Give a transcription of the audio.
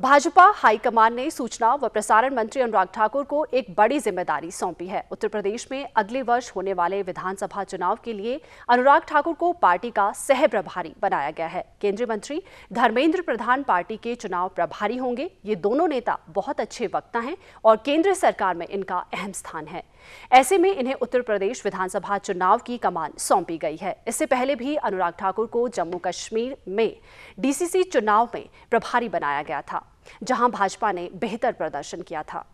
Bhajpa high command ने सूचना व प्रसारण मंत्री अनुराग ठाकुर को एक बड़ी जिम्मेदारी सौंपी है उत्तर प्रदेश में अगले वर्ष होने वाले विधानसभा चुनाव के लिए अनुराग ठाकुर को पार्टी का सह प्रभारी बनाया गया है केंद्रीय मंत्री धर्मेंद्र प्रधान पार्टी के चुनाव प्रभारी होंगे ये दोनों नेता बहुत अच्छे वक्ता हैं और केंद्र सरकार में इनका अहम स्थान है ऐसे में इन्हें उत्तर प्रदेश विधानसभा चुनाव की कमान सौंपी गई है इससे पहले भी अनुराग ठाकुर को जम्मू कश्मीर में डीसीसी चुनाव में प्रभारी बनाया गया था जहां भाजपा ने बेहतर प्रदर्शन किया था